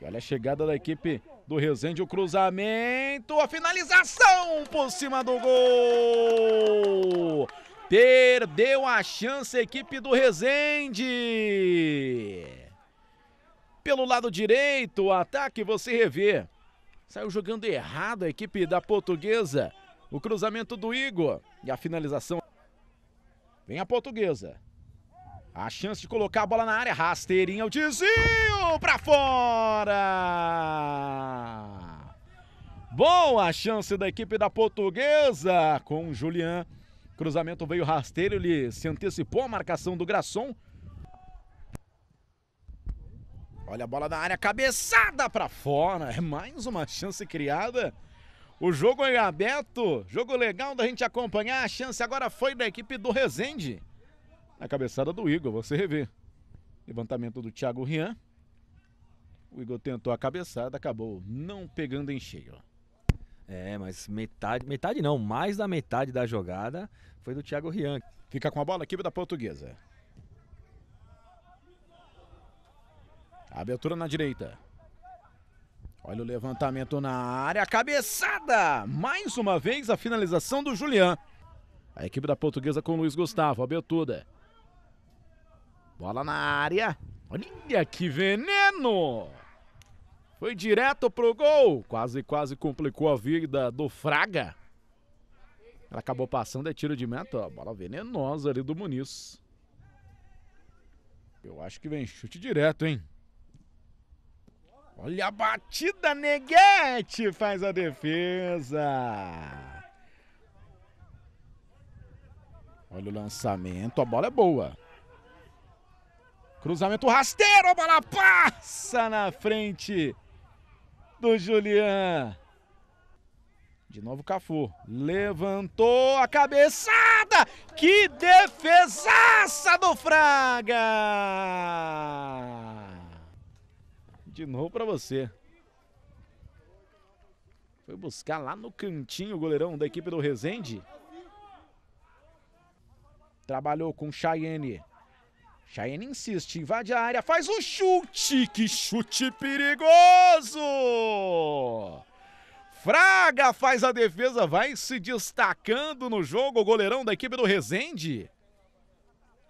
E olha a chegada da equipe do Rezende, o cruzamento, a finalização por cima do gol! Perdeu a chance a equipe do Rezende. Pelo lado direito, o ataque você revê. Saiu jogando errado a equipe da portuguesa. O cruzamento do Igor e a finalização. Vem a portuguesa. A chance de colocar a bola na área. Rasteirinha, o Tizinho para fora. Boa chance da equipe da portuguesa com Julian. Cruzamento veio rasteiro, ele se antecipou a marcação do Grasson. Olha a bola na área, cabeçada para fora. É mais uma chance criada. O jogo é aberto, jogo legal da gente acompanhar. A chance agora foi da equipe do Resende na cabeçada do Igor, você revê. Levantamento do Thiago Rian. O Igor tentou a cabeçada, acabou não pegando em cheio. É, mas metade, metade não, mais da metade da jogada foi do Thiago Rian. Fica com a bola, equipe da Portuguesa. Abertura na direita. Olha o levantamento na área, cabeçada! Mais uma vez a finalização do Julian. A equipe da Portuguesa com Luiz Gustavo, abertura. Bola na área. Olha que veneno! Foi direto pro gol. Quase, quase complicou a vida do Fraga. Ela acabou passando, é tiro de meta. bola venenosa ali do Muniz. Eu acho que vem chute direto, hein? Olha a batida, Neguete faz a defesa. Olha o lançamento, a bola é boa. Cruzamento rasteiro, a bola passa na frente do Julian. De novo Cafu. Levantou a cabeçada. Que defesaça do Fraga! De novo para você. Foi buscar lá no cantinho o goleirão da equipe do Rezende. Trabalhou com Chayenne. Cheyenne insiste, invade a área, faz um chute, que chute perigoso! Fraga faz a defesa, vai se destacando no jogo, o goleirão da equipe do Rezende.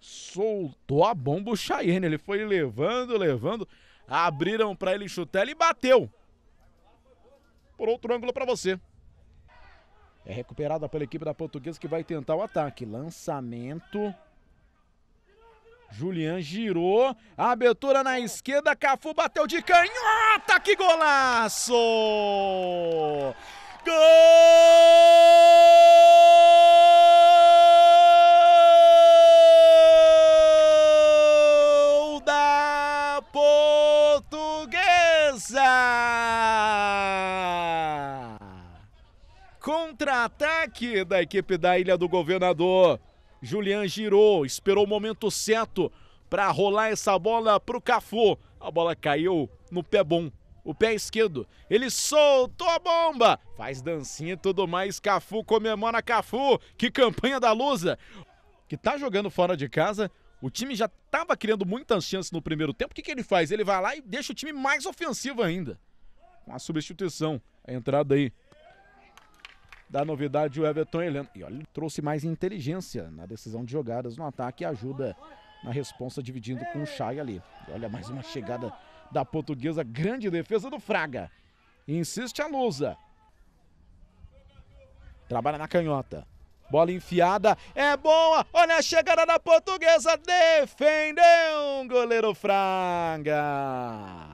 Soltou a bomba o Cheyenne, ele foi levando, levando, abriram para ele chutar, ele bateu. Por outro ângulo para você. É recuperada pela equipe da Portuguesa que vai tentar o ataque. Lançamento. Julian girou, abertura na esquerda, Cafu bateu de canhota, que golaço! Gol da Portuguesa! Contra-ataque da equipe da Ilha do Governador. Julian girou, esperou o momento certo para rolar essa bola para o Cafu. A bola caiu no pé bom, o pé esquerdo. Ele soltou a bomba, faz dancinha e tudo mais. Cafu comemora Cafu. Que campanha da Lusa, que tá jogando fora de casa. O time já estava criando muitas chances no primeiro tempo. O que, que ele faz? Ele vai lá e deixa o time mais ofensivo ainda. Uma substituição, a entrada aí da novidade o Everton Heleno. E olha, ele trouxe mais inteligência na decisão de jogadas no ataque e ajuda na responsa dividindo com o Chay ali. E olha, mais uma chegada da portuguesa, grande defesa do Fraga. E insiste a Lusa. Trabalha na canhota. Bola enfiada, é boa, olha a chegada da portuguesa, defendeu o goleiro Fraga.